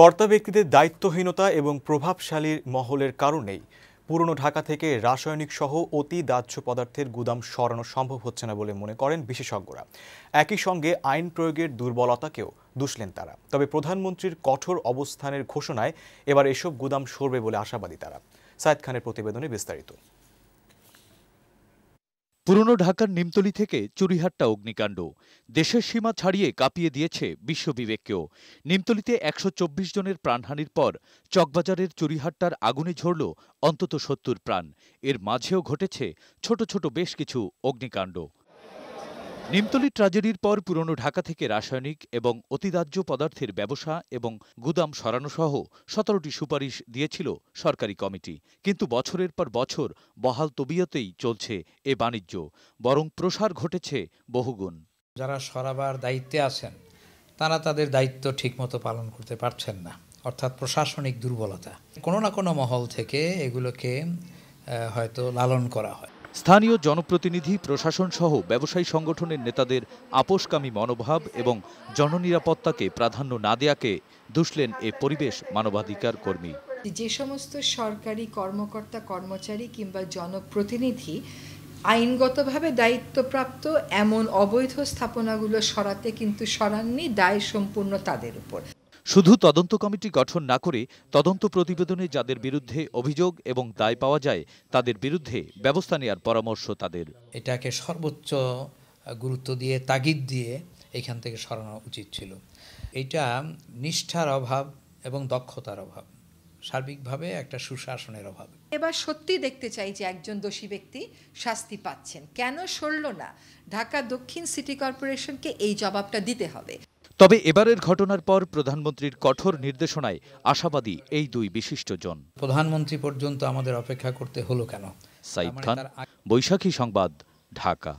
কর্তা ব্যক্তিদের দায়িত্বহীনতা এবং প্রভাবশালীর মহলের কারণেই পুরনো ঢাকা থেকে রাসায়নিক সহ অতি দাহ্য পদার্থের গুদাম সরানো সম্ভব হচ্ছে না বলে মনে করেন বিশেষজ্ঞরা একই সঙ্গে আইন প্রয়োগের দুর্বলতাকেও দুষলেন তারা তবে প্রধানমন্ত্রীর কঠোর অবস্থানের ঘোষণায় এবার এসব গুদাম সরবে বলে আশাবাদী তারা সাইদ খানের প্রতিবেদনে বিস্তারিত পুরনো ঢাকার নিমতলি থেকে চুরিহাট্টা অগ্নিকাণ্ড দেশের সীমা ছাড়িয়ে কাঁপিয়ে দিয়েছে বিশ্ববিবেককেও নিমতলিতে একশো জনের প্রাণহানির পর চকবাজারের চুরিহাট্টার আগুনে ঝরল অন্তত সত্তর প্রাণ এর মাঝেও ঘটেছে ছোট ছোট বেশ কিছু অগ্নিকাণ্ড নিমতলি ট্রাজেডির পর পুরনো ঢাকা থেকে রাসায়নিক এবং অতিদাহ্য পদার্থের ব্যবসা এবং গুদাম সরানো সহ সতেরোটি সুপারিশ দিয়েছিল সরকারি কমিটি কিন্তু বছরের পর বছর বহাল তবিয়তেই চলছে এ বাণিজ্য বরং প্রসার ঘটেছে বহুগুণ যারা সরাবার দায়িত্বে আছেন তারা তাদের দায়িত্ব ঠিকমতো পালন করতে পারছেন না অর্থাৎ প্রশাসনিক দুর্বলতা কোনো না কোনো মহল থেকে এগুলোকে হয়তো লালন করা হয় স্থানীয় জনপ্রতিনিধি প্রশাসন সহ ব্যবসায়ী সংগঠনের নেতাদের আপোষকামী মনোভাব এবং জননিরাপত্তাকে প্রাধান্য না দেয়াকে দুষলেন এ পরিবেশ মানবাধিকার কর্মী যে সমস্ত সরকারি কর্মকর্তা কর্মচারী কিংবা জনপ্রতিনিধি আইনগতভাবে দায়িত্বপ্রাপ্ত এমন অবৈধ স্থাপনাগুলো সরাতে কিন্তু সরাননি দায় সম্পূর্ণ তাদের উপর শুধু তদন্ত কমিটি গঠন না করে তদন্ত প্রতিবেদনে যাদের বিরুদ্ধে অভিযোগ এবং দায় পাওয়া যায় তাদের বিরুদ্ধে ব্যবস্থা নেওয়ার পরামর্শ তাদের এটাকে সর্বোচ্চ গুরুত্ব দিয়ে তাগিদ দিয়ে এখান থেকে সরানো উচিত ছিল এটা নিষ্ঠার অভাব এবং দক্ষতার অভাব সার্বিকভাবে একটা সুশাসনের অভাব এবার সত্যি দেখতে চাই যে একজন দোষী ব্যক্তি শাস্তি পাচ্ছেন কেন সরল না ঢাকা দক্ষিণ সিটি কর্পোরেশনকে এই জবাবটা দিতে হবে তবে এবারের ঘটনার পর প্রধানমন্ত্রীর কঠোর নির্দেশনায় আশাবাদী এই দুই বিশিষ্টজন প্রধানমন্ত্রী পর্যন্ত আমাদের অপেক্ষা করতে হলো কেন সাইদ মানে খান বৈশাখী সংবাদ ঢাকা